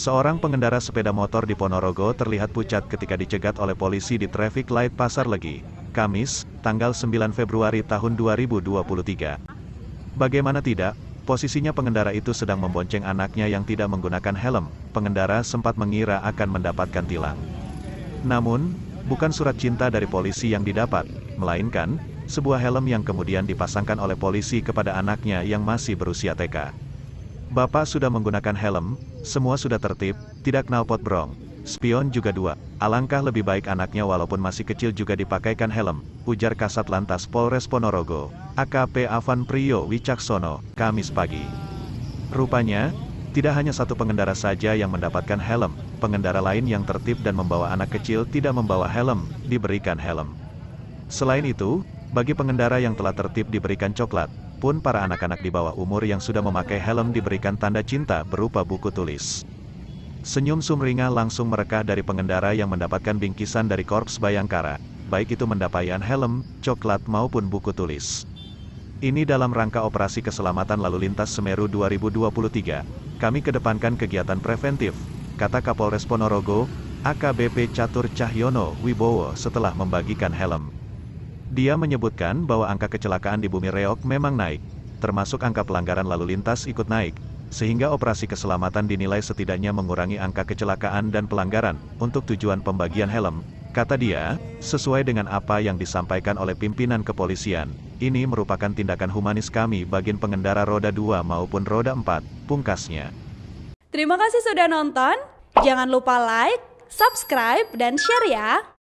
Seorang pengendara sepeda motor di Ponorogo terlihat pucat ketika dicegat oleh polisi di traffic light Pasar Legi, Kamis, tanggal 9 Februari tahun 2023. Bagaimana tidak, posisinya pengendara itu sedang membonceng anaknya yang tidak menggunakan helm, pengendara sempat mengira akan mendapatkan tilang. Namun, bukan surat cinta dari polisi yang didapat, melainkan, sebuah helm yang kemudian dipasangkan oleh polisi kepada anaknya yang masih berusia TK. Bapak sudah menggunakan helm, semua sudah tertib, tidak knalpot brong. Spion juga dua. Alangkah lebih baik anaknya walaupun masih kecil juga dipakaikan helm, ujar Kasat Lantas Polres Ponorogo, AKP Avan Priyo Wicaksono, Kamis pagi. Rupanya, tidak hanya satu pengendara saja yang mendapatkan helm, pengendara lain yang tertib dan membawa anak kecil tidak membawa helm, diberikan helm. Selain itu, bagi pengendara yang telah tertib diberikan coklat, pun para anak-anak di bawah umur yang sudah memakai helm diberikan tanda cinta berupa buku tulis. Senyum sumringah langsung merekah dari pengendara yang mendapatkan bingkisan dari Korps Bayangkara, baik itu mendapatkan helm, coklat maupun buku tulis. Ini dalam rangka operasi keselamatan lalu lintas Semeru 2023, kami kedepankan kegiatan preventif, kata Kapolres Ponorogo, AKBP Catur Cahyono Wibowo setelah membagikan helm. Dia menyebutkan bahwa angka kecelakaan di bumi Reok memang naik, termasuk angka pelanggaran lalu lintas ikut naik, sehingga operasi keselamatan dinilai setidaknya mengurangi angka kecelakaan dan pelanggaran, untuk tujuan pembagian helm, Kata dia, sesuai dengan apa yang disampaikan oleh pimpinan kepolisian, ini merupakan tindakan humanis kami bagi pengendara roda 2 maupun roda 4, pungkasnya. Terima kasih sudah nonton, jangan lupa like, subscribe, dan share ya!